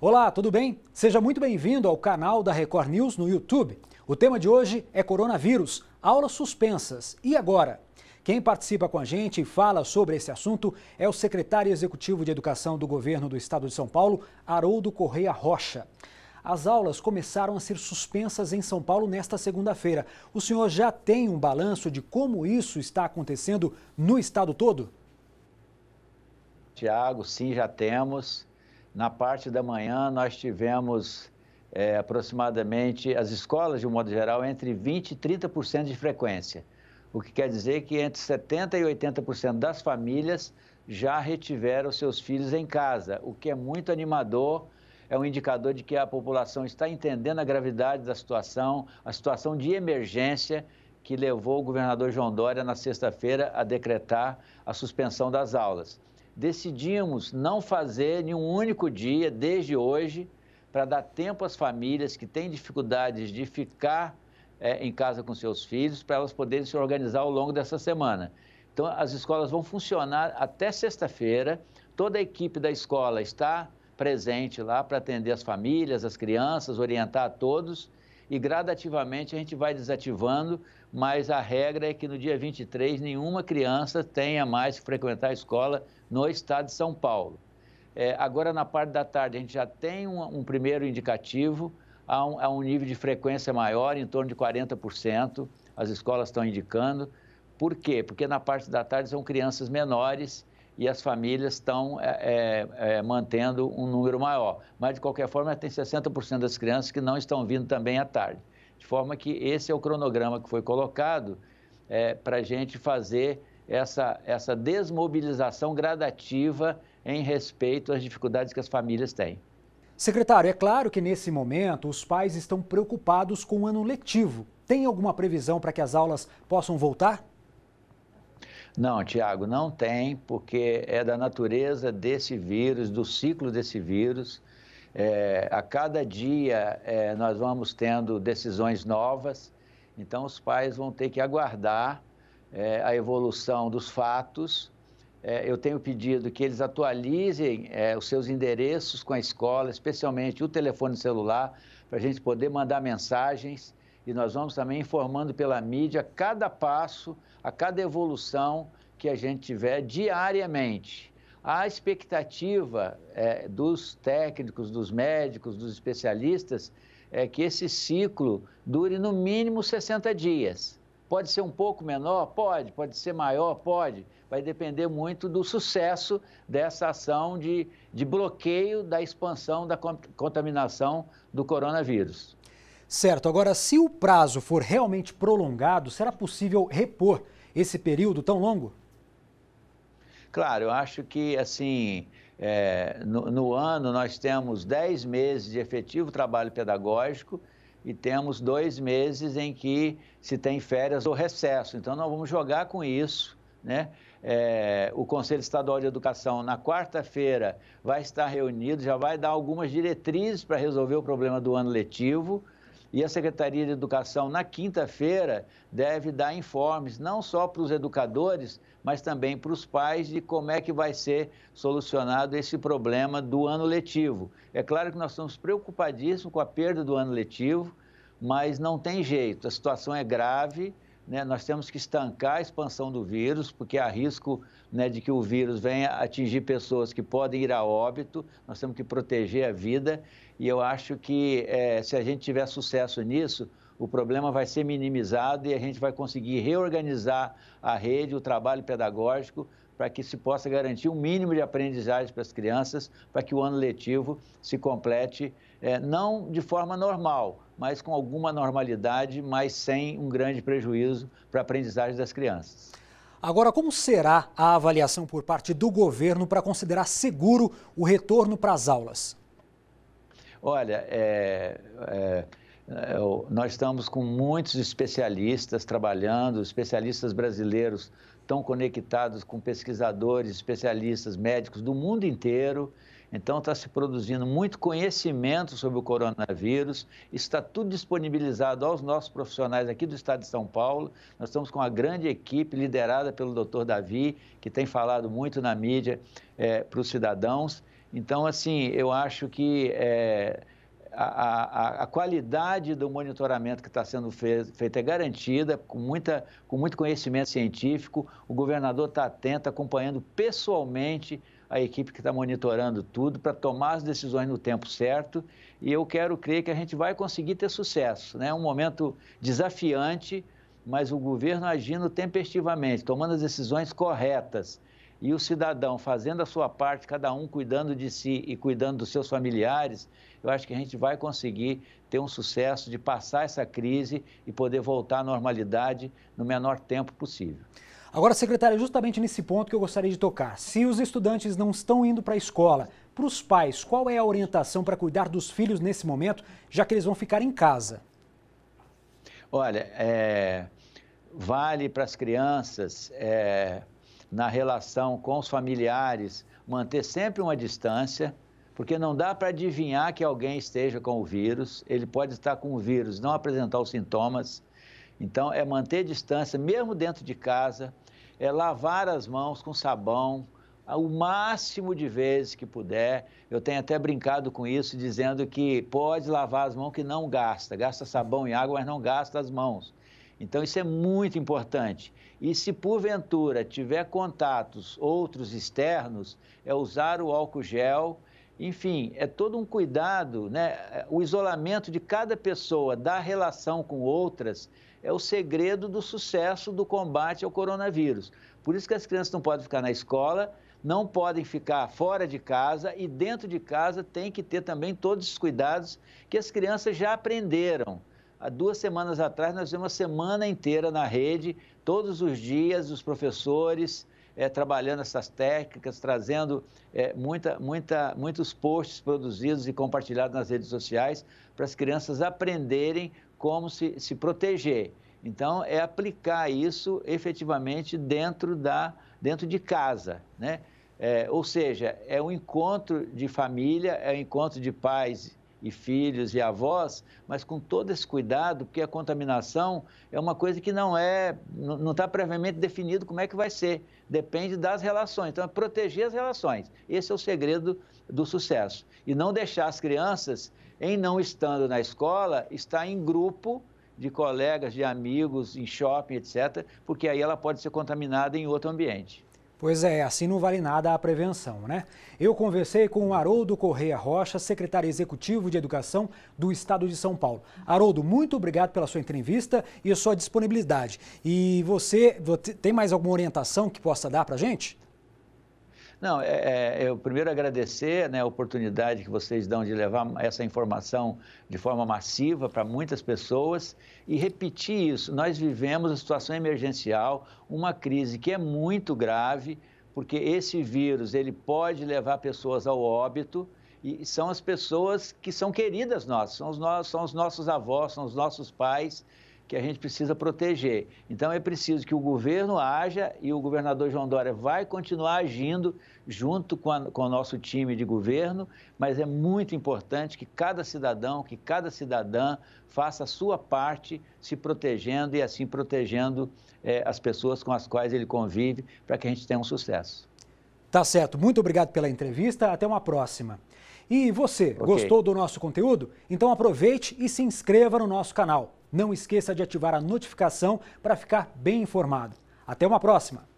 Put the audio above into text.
Olá, tudo bem? Seja muito bem-vindo ao canal da Record News no YouTube. O tema de hoje é coronavírus, aulas suspensas. E agora? Quem participa com a gente e fala sobre esse assunto é o secretário executivo de Educação do governo do estado de São Paulo, Haroldo Correia Rocha. As aulas começaram a ser suspensas em São Paulo nesta segunda-feira. O senhor já tem um balanço de como isso está acontecendo no estado todo? Tiago, sim, já temos. Na parte da manhã, nós tivemos é, aproximadamente, as escolas, de um modo geral, entre 20% e 30% de frequência. O que quer dizer que entre 70% e 80% das famílias já retiveram seus filhos em casa, o que é muito animador, é um indicador de que a população está entendendo a gravidade da situação, a situação de emergência que levou o governador João Dória, na sexta-feira, a decretar a suspensão das aulas decidimos não fazer nenhum único dia, desde hoje, para dar tempo às famílias que têm dificuldades de ficar é, em casa com seus filhos, para elas poderem se organizar ao longo dessa semana. Então, as escolas vão funcionar até sexta-feira, toda a equipe da escola está presente lá para atender as famílias, as crianças, orientar a todos e gradativamente a gente vai desativando, mas a regra é que no dia 23 nenhuma criança tenha mais que frequentar a escola no estado de São Paulo. É, agora, na parte da tarde, a gente já tem um, um primeiro indicativo um, a um nível de frequência maior, em torno de 40%, as escolas estão indicando. Por quê? Porque na parte da tarde são crianças menores e as famílias estão é, é, é, mantendo um número maior. Mas, de qualquer forma, tem 60% das crianças que não estão vindo também à tarde. De forma que esse é o cronograma que foi colocado é, para a gente fazer essa, essa desmobilização gradativa em respeito às dificuldades que as famílias têm. Secretário, é claro que nesse momento os pais estão preocupados com o ano letivo. Tem alguma previsão para que as aulas possam voltar? Não, Tiago, não tem, porque é da natureza desse vírus, do ciclo desse vírus. É, a cada dia é, nós vamos tendo decisões novas, então os pais vão ter que aguardar é, a evolução dos fatos. É, eu tenho pedido que eles atualizem é, os seus endereços com a escola, especialmente o telefone celular, para a gente poder mandar mensagens. E nós vamos também informando pela mídia cada passo a cada evolução que a gente tiver diariamente. A expectativa é, dos técnicos, dos médicos, dos especialistas é que esse ciclo dure no mínimo 60 dias. Pode ser um pouco menor? Pode. Pode ser maior? Pode. Vai depender muito do sucesso dessa ação de, de bloqueio da expansão da contaminação do coronavírus. Certo. Agora, se o prazo for realmente prolongado, será possível repor esse período tão longo? Claro, eu acho que assim. É, no, no, ano, nós temos 10 meses de efetivo trabalho pedagógico e temos dois meses em que se tem férias ou recesso. Então, nós vamos jogar com isso. Né? É, o Conselho Estadual de Educação, na quarta-feira, vai estar reunido, já vai dar algumas diretrizes para resolver o problema do ano letivo. E a Secretaria de Educação, na quinta-feira, deve dar informes, não só para os educadores, mas também para os pais, de como é que vai ser solucionado esse problema do ano letivo. É claro que nós estamos preocupadíssimos com a perda do ano letivo, mas não tem jeito, a situação é grave né, nós temos que estancar a expansão do vírus, porque há risco né, de que o vírus venha atingir pessoas que podem ir a óbito, nós temos que proteger a vida, e eu acho que é, se a gente tiver sucesso nisso, o problema vai ser minimizado e a gente vai conseguir reorganizar a rede, o trabalho pedagógico, para que se possa garantir um mínimo de aprendizagem para as crianças, para que o ano letivo se complete, é, não de forma normal, mas com alguma normalidade, mas sem um grande prejuízo para a aprendizagem das crianças. Agora, como será a avaliação por parte do governo para considerar seguro o retorno para as aulas? Olha, é, é, é nós estamos com muitos especialistas trabalhando, especialistas brasileiros estão conectados com pesquisadores, especialistas, médicos do mundo inteiro. Então, está se produzindo muito conhecimento sobre o coronavírus. Está tudo disponibilizado aos nossos profissionais aqui do estado de São Paulo. Nós estamos com uma grande equipe liderada pelo Dr. Davi, que tem falado muito na mídia é, para os cidadãos. Então, assim, eu acho que é, a, a, a, qualidade do monitoramento que está sendo feito, feito é garantida, com, muita, com muito conhecimento científico. O governador está atento, acompanhando pessoalmente a equipe que está monitorando tudo para tomar as decisões no tempo certo. E eu quero crer que a gente vai conseguir ter sucesso. Né? É né? um momento desafiante, mas o governo agindo tempestivamente, tomando as decisões corretas e o cidadão fazendo a sua parte, cada um cuidando de si e cuidando dos seus familiares, eu acho que a gente vai conseguir ter um sucesso de passar essa crise e poder voltar à normalidade no menor tempo possível. Agora, secretária, justamente nesse ponto que eu gostaria de tocar. Se os estudantes não estão indo para a escola, para os pais, qual é a orientação para cuidar dos filhos nesse momento, já que eles vão ficar em casa? Olha, é... vale para as crianças. É na relação com os familiares, manter sempre uma distância, porque não dá para adivinhar que alguém esteja com o vírus, ele pode estar com o vírus, não apresentar os sintomas. Então, é manter distância, mesmo dentro de casa, é lavar as mãos com sabão, ah, o máximo de vezes que puder. Eu tenho até brincado com isso, dizendo que pode lavar as mãos que não gasta. Gasta sabão e água, mas não gasta as mãos. Então, isso é muito importante. E se porventura tiver contatos outros externos, é usar o álcool gel. Enfim, é todo um cuidado, né? O isolamento de cada pessoa da relação com outras é o segredo do sucesso do combate ao coronavírus. Por isso que as crianças não podem ficar na escola, não podem ficar fora de casa e dentro de casa tem que ter também todos os cuidados que as crianças já aprenderam há duas semanas atrás, nós fizemos uma semana inteira na rede, todos os dias, os professores é, trabalhando essas técnicas, trazendo é, muita, muita, muitos posts produzidos e compartilhados nas redes sociais para as crianças aprenderem como se, se proteger. Então, é aplicar isso efetivamente dentro, da, dentro de casa, né? É, ou seja, é um encontro de família, é um encontro de pais e filhos e avós, mas com todo esse cuidado, porque a contaminação é uma coisa que não é, não está previamente definido como é que vai ser, depende das relações. Então, é proteger as relações. Esse é o segredo do sucesso. E não deixar as crianças, em não estando na escola, estar em grupo de colegas, de amigos, em shopping, etc., porque aí ela pode ser contaminada em outro ambiente. Pois é, assim não vale nada a prevenção, né? Eu conversei com o Haroldo Correia Rocha, secretário executivo de Educação do Estado de São Paulo. Haroldo, muito obrigado pela sua entrevista e sua disponibilidade. E você, tem mais alguma orientação que possa dar para a gente? Não, é, é, eu primeiro agradecer né, a oportunidade que vocês dão de levar essa informação de forma massiva para muitas pessoas e repetir isso. Nós vivemos uma situação emergencial, uma crise que é muito grave, porque esse vírus ele pode levar pessoas ao óbito e são as pessoas que são queridas nossas, são os, são os nossos avós, são os nossos pais que a gente precisa proteger. Então é preciso que o governo haja e o governador João Dória vai continuar agindo junto com, a, com o nosso time de governo, mas é muito importante que cada cidadão, que cada cidadã faça a sua parte se protegendo e assim protegendo é, as pessoas com as quais ele convive para que a gente tenha um sucesso. Tá certo. Muito obrigado pela entrevista. Até uma próxima. E você, okay. gostou do nosso conteúdo? Então aproveite e se inscreva no nosso canal. Não esqueça de ativar a notificação para ficar bem informado. Até uma próxima!